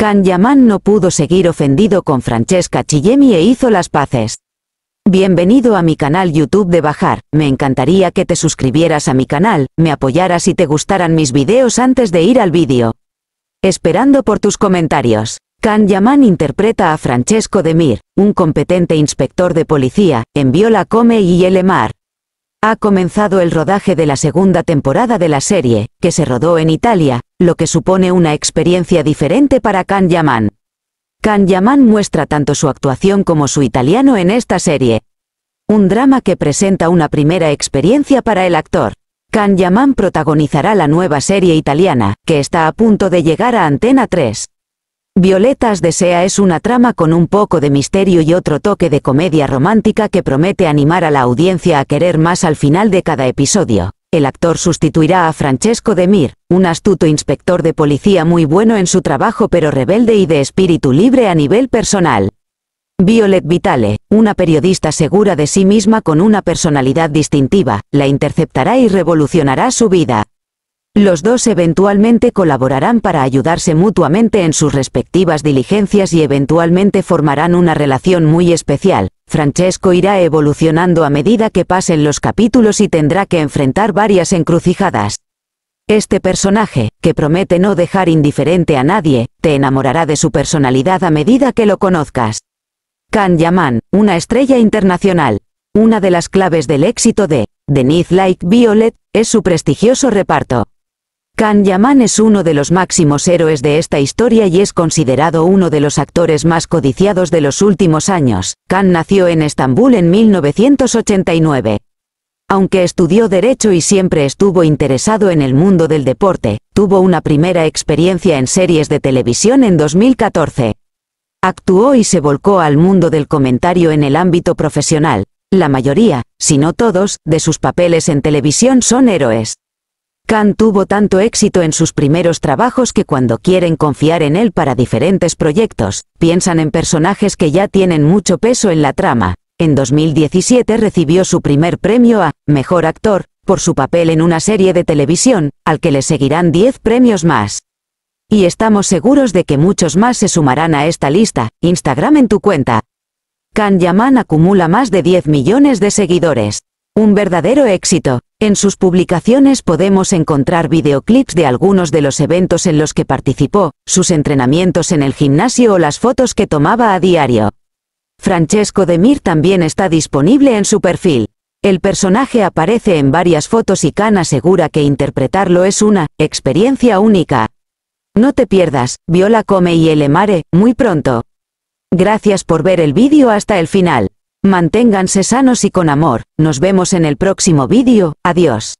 Can Yaman no pudo seguir ofendido con Francesca Chillemi e hizo las paces. Bienvenido a mi canal YouTube de Bajar, me encantaría que te suscribieras a mi canal, me apoyaras y te gustaran mis videos antes de ir al vídeo. Esperando por tus comentarios. Can Yaman interpreta a Francesco Demir, un competente inspector de policía, envió la Come y El emar. Ha comenzado el rodaje de la segunda temporada de la serie, que se rodó en Italia, lo que supone una experiencia diferente para Can Yaman. Can Yaman muestra tanto su actuación como su italiano en esta serie. Un drama que presenta una primera experiencia para el actor. Can Yaman protagonizará la nueva serie italiana, que está a punto de llegar a Antena 3. Violetas Desea es una trama con un poco de misterio y otro toque de comedia romántica que promete animar a la audiencia a querer más al final de cada episodio. El actor sustituirá a Francesco de Mir, un astuto inspector de policía muy bueno en su trabajo pero rebelde y de espíritu libre a nivel personal. Violet Vitale, una periodista segura de sí misma con una personalidad distintiva, la interceptará y revolucionará su vida. Los dos eventualmente colaborarán para ayudarse mutuamente en sus respectivas diligencias y eventualmente formarán una relación muy especial. Francesco irá evolucionando a medida que pasen los capítulos y tendrá que enfrentar varias encrucijadas. Este personaje, que promete no dejar indiferente a nadie, te enamorará de su personalidad a medida que lo conozcas. Can Yaman, una estrella internacional. Una de las claves del éxito de Denise Like Violet es su prestigioso reparto. Khan Yaman es uno de los máximos héroes de esta historia y es considerado uno de los actores más codiciados de los últimos años. Khan nació en Estambul en 1989. Aunque estudió Derecho y siempre estuvo interesado en el mundo del deporte, tuvo una primera experiencia en series de televisión en 2014. Actuó y se volcó al mundo del comentario en el ámbito profesional. La mayoría, si no todos, de sus papeles en televisión son héroes. Khan tuvo tanto éxito en sus primeros trabajos que cuando quieren confiar en él para diferentes proyectos, piensan en personajes que ya tienen mucho peso en la trama. En 2017 recibió su primer premio a Mejor Actor, por su papel en una serie de televisión, al que le seguirán 10 premios más. Y estamos seguros de que muchos más se sumarán a esta lista, Instagram en tu cuenta. Khan Yaman acumula más de 10 millones de seguidores. Un verdadero éxito. En sus publicaciones podemos encontrar videoclips de algunos de los eventos en los que participó, sus entrenamientos en el gimnasio o las fotos que tomaba a diario. Francesco de Mir también está disponible en su perfil. El personaje aparece en varias fotos y Khan asegura que interpretarlo es una experiencia única. No te pierdas, Viola Come y El mare muy pronto. Gracias por ver el vídeo hasta el final. Manténganse sanos y con amor, nos vemos en el próximo vídeo, adiós.